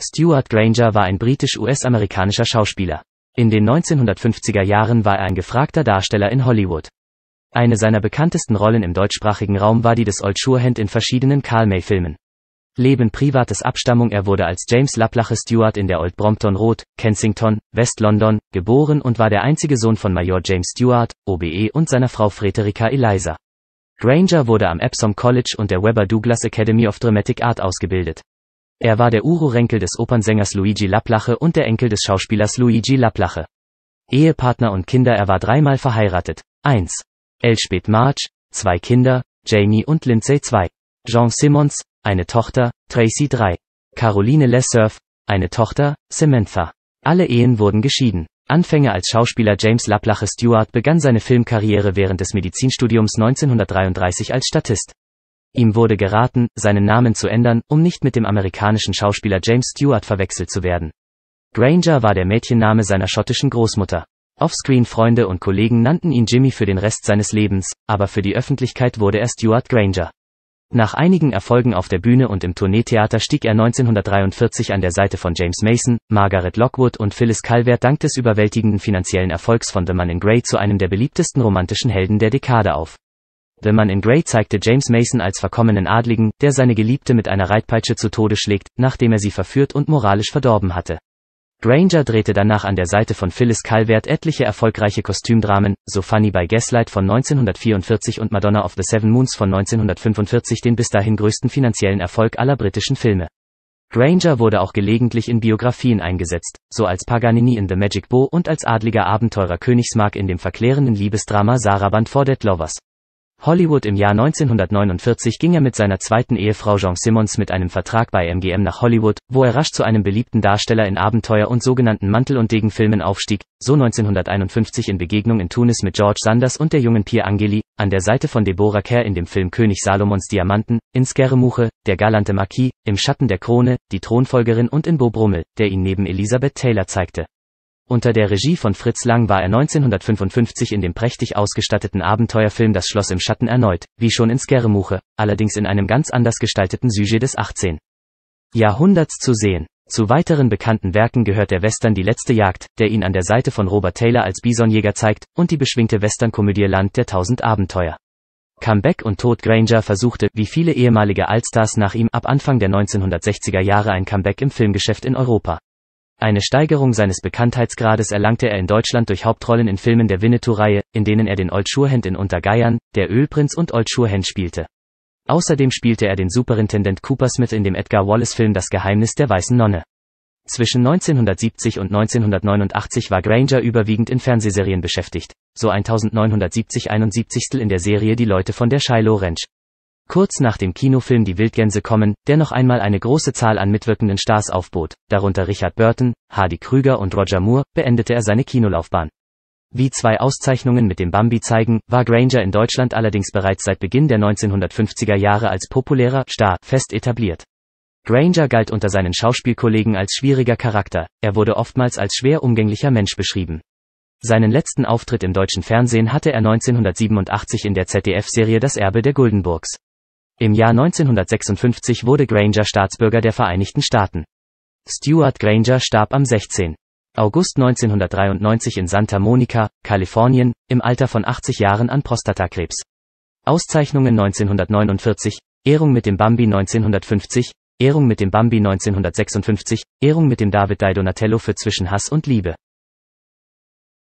Stuart Granger war ein britisch-US-amerikanischer Schauspieler. In den 1950er Jahren war er ein gefragter Darsteller in Hollywood. Eine seiner bekanntesten Rollen im deutschsprachigen Raum war die des Old Shurehand in verschiedenen Carl May-Filmen. Leben privates Abstammung Er wurde als James Laplache Stuart in der Old Brompton Road, Kensington, West London, geboren und war der einzige Sohn von Major James Stuart, OBE und seiner Frau Frederica Eliza. Granger wurde am Epsom College und der Webber Douglas Academy of Dramatic Art ausgebildet. Er war der Uro-Renkel des Opernsängers Luigi Laplache und der Enkel des Schauspielers Luigi Laplache. Ehepartner und Kinder Er war dreimal verheiratet. 1. Elspeth March, zwei Kinder, Jamie und Lindsay 2. Jean Simmons, eine Tochter, Tracy 3. Caroline Lesserf, eine Tochter, Samantha. Alle Ehen wurden geschieden. Anfänger als Schauspieler James Laplache Stewart begann seine Filmkarriere während des Medizinstudiums 1933 als Statist. Ihm wurde geraten, seinen Namen zu ändern, um nicht mit dem amerikanischen Schauspieler James Stewart verwechselt zu werden. Granger war der Mädchenname seiner schottischen Großmutter. Offscreen Freunde und Kollegen nannten ihn Jimmy für den Rest seines Lebens, aber für die Öffentlichkeit wurde er Stuart Granger. Nach einigen Erfolgen auf der Bühne und im Tourneetheater stieg er 1943 an der Seite von James Mason, Margaret Lockwood und Phyllis Calvert dank des überwältigenden finanziellen Erfolgs von The Man in Grey zu einem der beliebtesten romantischen Helden der Dekade auf. The Man in Grey zeigte James Mason als verkommenen Adligen, der seine Geliebte mit einer Reitpeitsche zu Tode schlägt, nachdem er sie verführt und moralisch verdorben hatte. Granger drehte danach an der Seite von Phyllis Calvert etliche erfolgreiche Kostümdramen, so Funny by Gaslight von 1944 und Madonna of the Seven Moons von 1945 den bis dahin größten finanziellen Erfolg aller britischen Filme. Granger wurde auch gelegentlich in Biografien eingesetzt, so als Paganini in The Magic Bow und als adliger Abenteurer Königsmark in dem verklärenden Liebesdrama Saraband for Dead Lovers. Hollywood im Jahr 1949 ging er mit seiner zweiten Ehefrau Jean Simmons mit einem Vertrag bei MGM nach Hollywood, wo er rasch zu einem beliebten Darsteller in Abenteuer- und sogenannten Mantel- und Degenfilmen aufstieg, so 1951 in Begegnung in Tunis mit George Sanders und der jungen Pier Angeli, an der Seite von Deborah Kerr in dem Film König Salomons Diamanten, in Skeremuche, der galante Marquis, im Schatten der Krone, die Thronfolgerin und in Bo Brummel, der ihn neben Elisabeth Taylor zeigte. Unter der Regie von Fritz Lang war er 1955 in dem prächtig ausgestatteten Abenteuerfilm Das Schloss im Schatten erneut, wie schon in Scaremuche, allerdings in einem ganz anders gestalteten Sujet des 18. Jahrhunderts zu sehen. Zu weiteren bekannten Werken gehört der Western Die letzte Jagd, der ihn an der Seite von Robert Taylor als Bisonjäger zeigt, und die beschwingte Westernkomödie Land der tausend Abenteuer. Comeback und Tod Granger versuchte, wie viele ehemalige Allstars nach ihm, ab Anfang der 1960er Jahre ein Comeback im Filmgeschäft in Europa. Eine Steigerung seines Bekanntheitsgrades erlangte er in Deutschland durch Hauptrollen in Filmen der Winnetou-Reihe, in denen er den Old Schurhand in Untergeiern, der Ölprinz und Old Schurhand spielte. Außerdem spielte er den Superintendent Cooper Smith in dem Edgar Wallace-Film Das Geheimnis der Weißen Nonne. Zwischen 1970 und 1989 war Granger überwiegend in Fernsehserien beschäftigt, so 1970 71. in der Serie Die Leute von der Shiloh Ranch. Kurz nach dem Kinofilm Die Wildgänse kommen, der noch einmal eine große Zahl an mitwirkenden Stars aufbot, darunter Richard Burton, Hardy Krüger und Roger Moore, beendete er seine Kinolaufbahn. Wie zwei Auszeichnungen mit dem Bambi zeigen, war Granger in Deutschland allerdings bereits seit Beginn der 1950er Jahre als populärer Star fest etabliert. Granger galt unter seinen Schauspielkollegen als schwieriger Charakter, er wurde oftmals als schwer umgänglicher Mensch beschrieben. Seinen letzten Auftritt im deutschen Fernsehen hatte er 1987 in der ZDF-Serie Das Erbe der Guldenburgs. Im Jahr 1956 wurde Granger Staatsbürger der Vereinigten Staaten. Stuart Granger starb am 16. August 1993 in Santa Monica, Kalifornien, im Alter von 80 Jahren an Prostatakrebs. Auszeichnungen 1949, Ehrung mit dem Bambi 1950, Ehrung mit dem Bambi 1956, Ehrung mit dem David Di Donatello für Zwischen Hass und Liebe.